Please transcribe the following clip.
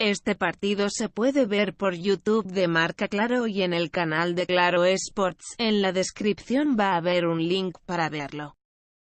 Este partido se puede ver por YouTube de Marca Claro y en el canal de Claro Sports. En la descripción va a haber un link para verlo.